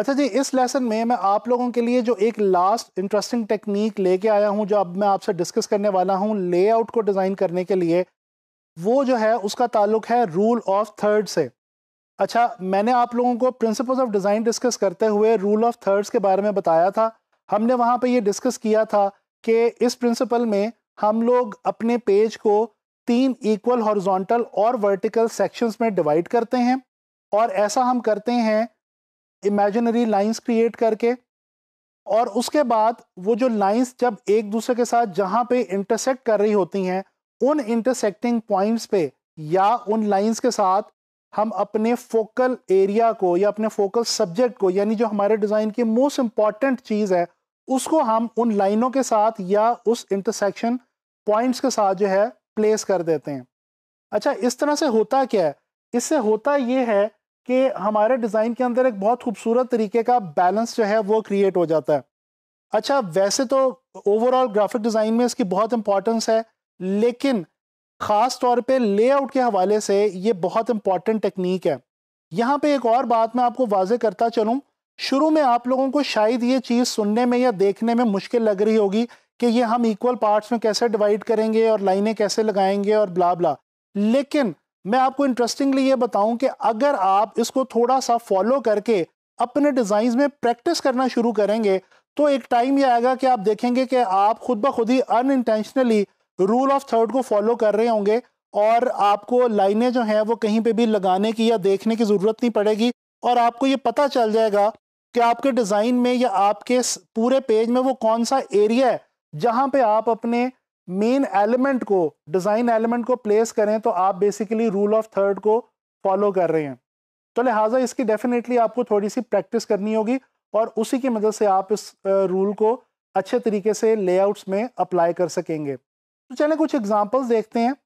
अच्छा जी इस लेसन में मैं आप लोगों के लिए जो एक लास्ट इंटरेस्टिंग टेक्निक लेके आया हूँ जो अब मैं आपसे डिस्कस करने वाला हूँ लेआउट को डिज़ाइन करने के लिए वो जो है उसका ताल्लुक है रूल ऑफ थर्ड से अच्छा मैंने आप लोगों को प्रिंसिपल्स ऑफ डिज़ाइन डिस्कस करते हुए रूल ऑफ थर्ड्स के बारे में बताया था हमने वहाँ पर ये डिस्कस किया था कि इस प्रिंसिपल में हम लोग अपने पेज को तीन इक्वल हॉरिजॉन्टल और वर्टिकल सेक्शंस में डिवाइड करते हैं और ऐसा हम करते हैं इमेजिनरी लाइंस क्रिएट करके और उसके बाद वो जो लाइंस जब एक दूसरे के साथ जहाँ पे इंटरसेक्ट कर रही होती हैं उन इंटरसेक्टिंग पॉइंट्स पे या उन लाइंस के साथ हम अपने फोकल एरिया को या अपने फोकल सब्जेक्ट को यानी जो हमारे डिज़ाइन की मोस्ट इम्पॉर्टेंट चीज़ है उसको हम उन लाइनों के साथ या उस इंटरसेक्शन पॉइंट्स के साथ जो है प्लेस कर देते हैं अच्छा इस तरह से होता क्या है इससे होता ये है कि हमारे डिज़ाइन के अंदर एक बहुत खूबसूरत तरीके का बैलेंस जो है वो क्रिएट हो जाता है अच्छा वैसे तो ओवरऑल ग्राफिक डिज़ाइन में इसकी बहुत इंपॉर्टेंस है लेकिन ख़ास तौर पे लेआउट के हवाले से ये बहुत इंपॉर्टेंट टेक्निक है यहाँ पे एक और बात मैं आपको वाजे करता चलूँ शुरू में आप लोगों को शायद ये चीज़ सुनने में या देखने में मुश्किल लग रही होगी कि ये हम इक्वल पार्ट्स में कैसे डिवाइड करेंगे और लाइनें कैसे लगाएंगे और ब्ला ब्ला लेकिन मैं आपको इंटरेस्टिंगली ये बताऊं कि अगर आप इसको थोड़ा सा फॉलो करके अपने डिज़ाइंस में प्रैक्टिस करना शुरू करेंगे तो एक टाइम ये आएगा कि आप देखेंगे कि आप खुद ब खुद ही unintentionally rule of third को फॉलो कर रहे होंगे और आपको लाइनें जो हैं वो कहीं पे भी लगाने की या देखने की ज़रूरत नहीं पड़ेगी और आपको ये पता चल जाएगा कि आपके डिज़ाइन में या आपके पूरे पेज में वो कौन सा एरिया है जहाँ पे आप अपने मेन एलिमेंट को डिज़ाइन एलिमेंट को प्लेस करें तो आप बेसिकली रूल ऑफ थर्ड को फॉलो कर रहे हैं तो लिहाजा इसकी डेफिनेटली आपको थोड़ी सी प्रैक्टिस करनी होगी और उसी की मदद से आप इस रूल को अच्छे तरीके से लेआउट्स में अप्लाई कर सकेंगे तो चलें कुछ एग्जांपल्स देखते हैं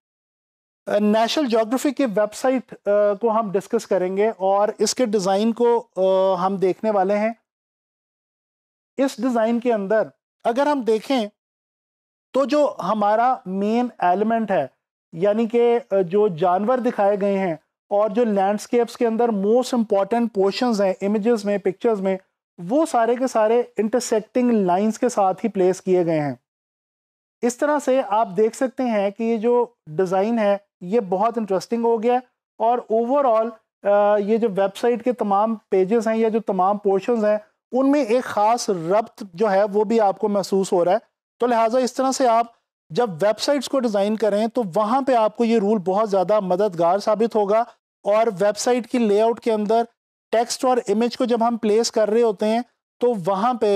नेशनल जोग्राफी की वेबसाइट को हम डिस्कस करेंगे और इसके डिज़ाइन को हम देखने वाले हैं इस डिज़ाइन के अंदर अगर हम देखें तो जो हमारा मेन एलिमेंट है यानी कि जो जानवर दिखाए गए हैं और जो लैंडस्केप्स के अंदर मोस्ट इम्पॉर्टेंट पोर्शंस हैं इमेजेस में पिक्चर्स में वो सारे के सारे इंटरसेक्टिंग लाइंस के साथ ही प्लेस किए गए हैं इस तरह से आप देख सकते हैं कि ये जो डिज़ाइन है ये बहुत इंटरेस्टिंग हो गया और ओवरऑल ये जो वेबसाइट के तमाम पेजेस हैं या जो तमाम पोर्शंस हैं उनमें एक ख़ास रब्त जो है वो भी आपको महसूस हो रहा है तो लिहाजा इस तरह से आप जब वेबसाइट्स को डिज़ाइन करें तो वहाँ पे आपको ये रूल बहुत ज़्यादा मददगार साबित होगा और वेबसाइट की लेआउट के अंदर टेक्स्ट और इमेज को जब हम प्लेस कर रहे होते हैं तो वहाँ पे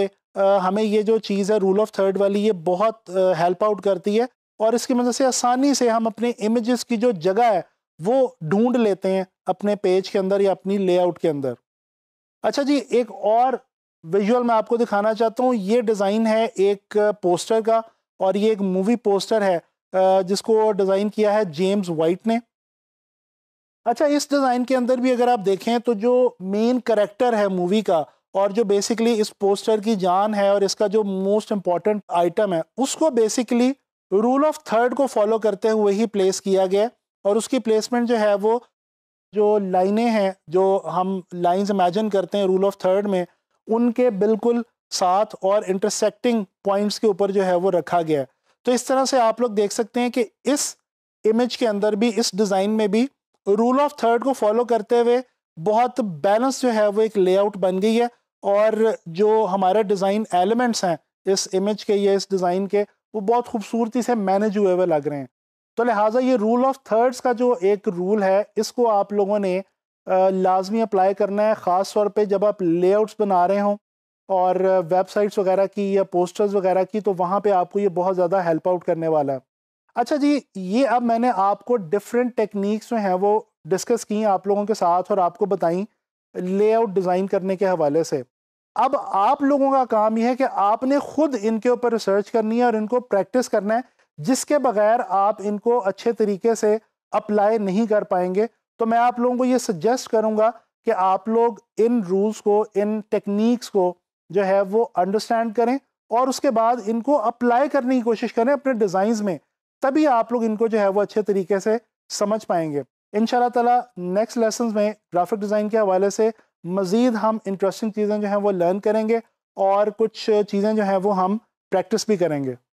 हमें ये जो चीज़ है रूल ऑफ थर्ड वाली ये बहुत हेल्प आउट करती है और इसकी मदद से आसानी से हम अपने इमेजेस की जो जगह है वो ढूंढ लेते हैं अपने पेज के अंदर या अपनी लेआउट के अंदर अच्छा जी एक और विजुअल मैं आपको दिखाना चाहता हूँ ये डिज़ाइन है एक पोस्टर का और ये एक मूवी पोस्टर है जिसको डिज़ाइन किया है जेम्स वाइट ने अच्छा इस डिज़ाइन के अंदर भी अगर आप देखें तो जो मेन करेक्टर है मूवी का और जो बेसिकली इस पोस्टर की जान है और इसका जो मोस्ट इम्पॉर्टेंट आइटम है उसको बेसिकली रूल ऑफ थर्ड को फॉलो करते हुए ही प्लेस किया गया और उसकी प्लेसमेंट जो है वो जो लाइनें हैं जो हम लाइंस इमेजिन करते हैं रूल ऑफ थर्ड में उनके बिल्कुल साथ और इंटरसेक्टिंग पॉइंट्स के ऊपर जो है वो रखा गया है तो इस तरह से आप लोग देख सकते हैं कि इस इमेज के अंदर भी इस डिज़ाइन में भी रूल ऑफ थर्ड को फॉलो करते हुए बहुत बैलेंस जो है वो एक लेआउट बन गई है और जो हमारे डिज़ाइन एलिमेंट्स हैं इस इमेज के या इस डिज़ाइन के वो बहुत खूबसूरती से मैनेज हुए हुए लग रहे हैं तो लिहाजा ये रूल ऑफ थर्ड्स का जो एक रूल है इसको आप लोगों ने लाजमी अप्लाई करना है ख़ास तौर पे जब आप लेआउट्स बना रहे हों और वेबसाइट्स वगैरह की या पोस्टर्स वगैरह की तो वहाँ पे आपको ये बहुत ज़्यादा हेल्प आउट करने वाला है अच्छा जी ये अब मैंने आपको डिफरेंट टेक्निक्स जो हैं वो डिस्कस की आप लोगों के साथ और आपको बताई लेआउट डिज़ाइन करने के हवाले से अब आप लोगों का काम यह है कि आपने खुद इनके ऊपर रिसर्च करनी है और इनको प्रैक्टिस करना है जिसके बगैर आप इनको अच्छे तरीके से अप्लाई नहीं कर पाएंगे तो मैं आप लोगों को ये सजेस्ट करूँगा कि आप लोग इन रूल्स को इन टेक्निक्स को जो है वो अंडरस्टैंड करें और उसके बाद इनको अप्लाई करने की कोशिश करें अपने डिज़ाइंस में तभी आप लोग इनको जो है वो अच्छे तरीके से समझ पाएंगे इन ताला नेक्स्ट लेसन में ग्राफिक डिज़ाइन के हवाले से मज़ीद हम इंटरेस्टिंग चीज़ें जो हैं वो लर्न करेंगे और कुछ चीज़ें जो हैं वो हम प्रैक्टिस भी करेंगे